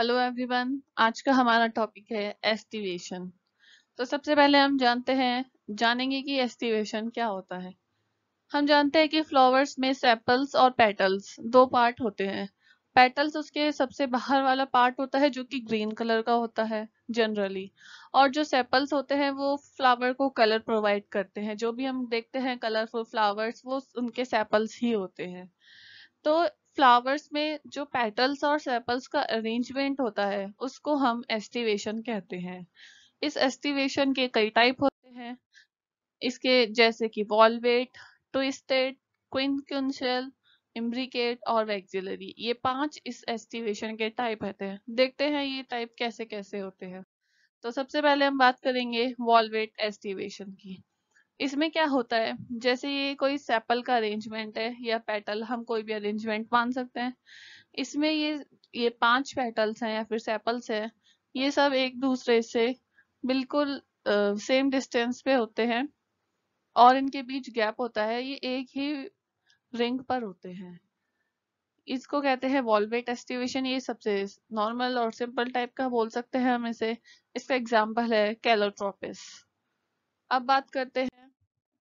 hello everyone आज का हमारा टॉपिक है एस्टिवेशन तो सबसे पहले हम जानते हैं जानेंगे कि एस्टिवेशन क्या होता है हम जानते हैं कि फ्लावर्स में सेपल्स और पेटल्स दो पार्ट होते हैं पेटल्स उसके सबसे बाहर वाला पार्ट होता है जो कि ग्रीन कलर का होता है जनरली और जो सेपल्स होते हैं वो फ्लावर को कलर प्रोवाइड करते हैं जो भी हम देखते हैं कलरफुल फ्लावर्स वो उनके सेपल्स ही होते हैं तो फ्लावर्स में जो पेटल्स और सेपल्स का अरेंजमेंट होता है उसको हम एस्टिवेशन कहते हैं इस एस्टिवेशन के कई टाइप होते हैं इसके जैसे कि वॉलवेट ट्विस्टेड क्विंकुंशल इम्ब्रिकेट और वैक्सिलरी ये पांच इस एस्टिवेशन के टाइप होते हैं देखते हैं ये टाइप कैसे कैसे होते हैं तो सबसे पहले हम बात करेंगे वॉलवेट एस्टिवेशन की इसमें क्या होता है जैसे ये कोई सैपल का अरेंजमेंट है या पेटल हम कोई भी अरेंजमेंट मान सकते हैं इसमें ये ये पांच पेटल्स हैं या फिर सैपल्स हैं ये सब एक दूसरे से बिल्कुल सेम uh, डिस्टेंस पे होते हैं और इनके बीच गैप होता है ये एक ही रिंग पर होते हैं इसको कहते हैं वॉलवेट एस्टिवेशन ये सबसे नॉर्मल और सिंपल टाइप का बोल सकते हैं हम इसे इसका एग्जाम्पल है कैलोट्रोपिस अब बात करते हैं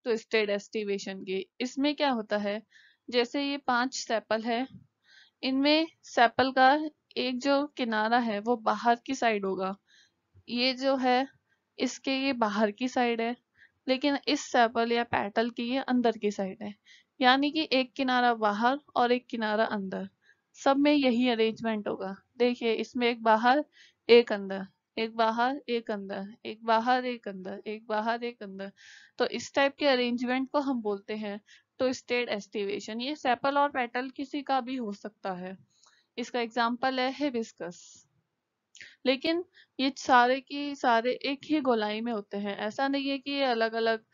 ट्विस्टेड एस्टिवेशन की इसमें क्या होता है जैसे ये पांच सेपल है इनमें सेपल का एक जो किनारा है वो बाहर की साइड होगा ये जो है इसके ये बाहर की साइड है लेकिन इस सेपल या पैटल की ये अंदर की साइड है यानी कि एक किनारा बाहर और एक किनारा अंदर सब में यही अरेंजमेंट होगा देखिए इसमें एक बाहर एक अंदर एक बाहर एक अंदर एक बाहर एक अंदर एक बाहर एक अंदर तो इस टाइप के अरेंजमेंट को हम बोलते हैं तो स्टेट एस्टिवेशन ये सेपल और पेटल किसी का भी हो सकता है इसका एग्जाम्पल है हिबिस्कस लेकिन ये सारे की सारे एक ही गोलाई में होते हैं ऐसा नहीं है कि ये अलग अलग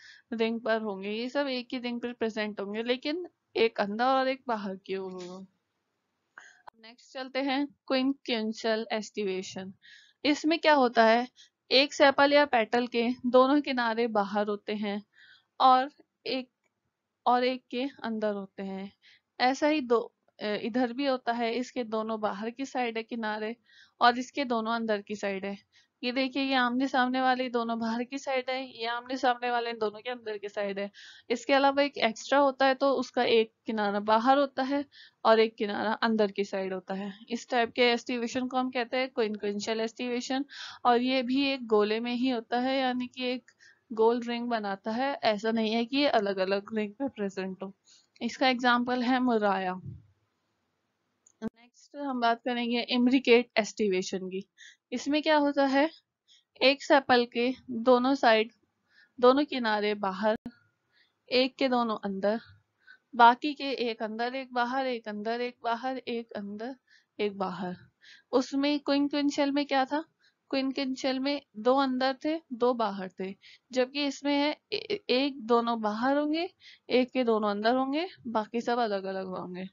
रिंग पर होंगे ये सब एक ही रिंग पर प्रेजेंट होंगे लेकिन एक अंदर और एक बाहर की होगा नेक्स्ट चलते हैं क्विंक्यूंशल एस्टिवेशन इसमें क्या होता है एक सेपल या पेटल के दोनों किनारे बाहर होते हैं और एक और एक के अंदर होते हैं ऐसा ही दो इधर भी होता है इसके दोनों बाहर की साइड है किनारे और इसके दोनों अंदर की साइड है ये देखिए ये आमने सामने वाले दोनों बाहर की साइड है ये आमने सामने वाले दोनों के अंदर की साइड है इसके अलावा एक एक्स्ट्रा होता है तो उसका एक किनारा बाहर होता है और एक किनारा अंदर की साइड होता है इस टाइप के एस्टिवेशन को हम कहते हैं कोइनक्वेंशियल एस्टिवेशन और ये भी एक गोले में ही होता है यानी कि एक गोल रिंग बनाता है ऐसा नहीं है कि ये अलग अलग रिंग पे प्रेजेंट हो इसका एग्जाम्पल है मुराया नेक्स्ट हम बात करेंगे इमरिकेट एस्टिवेशन की इसमें क्या होता है एक सेपल के दोनों साइड दोनों किनारे बाहर एक के दोनों अंदर बाकी के एक अंदर एक बाहर एक अंदर एक बाहर एक अंदर एक बाहर उसमें क्विन क्विन शेल में क्या था क्विन क्विन शेल में दो अंदर थे दो बाहर थे जबकि इसमें है एक दोनों बाहर होंगे एक के दोनों अंदर होंगे बाकी सब अलग अलग होंगे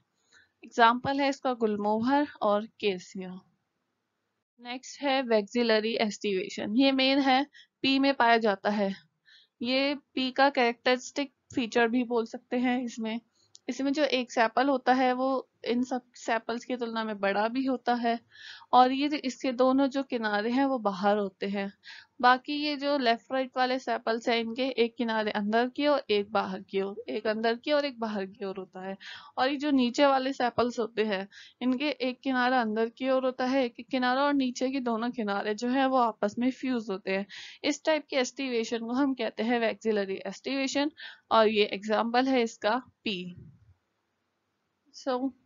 एग्जाम्पल है इसका गुलमोहर और केसिया नेक्स्ट है वेक्सिलरी एस्टिवेशन ये मेन है पी में पाया जाता है ये पी का कैरेक्टरिस्टिक फीचर भी बोल सकते हैं इसमें इसमें जो एक सैपल होता है वो इन सब सैपल्स की तुलना में बड़ा भी होता है और ये इसके दोनों जो किनारे हैं वो बाहर होते हैं बाकी ये जो लेफ्ट राइट वाले सैपल्स हैं इनके एक किनारे अंदर की ओर एक बाहर की ओर एक अंदर की ओर एक बाहर की ओर होता है और ये जो नीचे वाले सैपल्स होते हैं इनके एक किनारा अंदर की ओर होता है एक किनारा और नीचे के दोनों किनारे जो है वो आपस में फ्यूज होते हैं इस टाइप के एस्टिवेशन को हम कहते हैं वैक्सिलरी एस्टिवेशन और ये एग्जाम्पल है इसका पी सो so,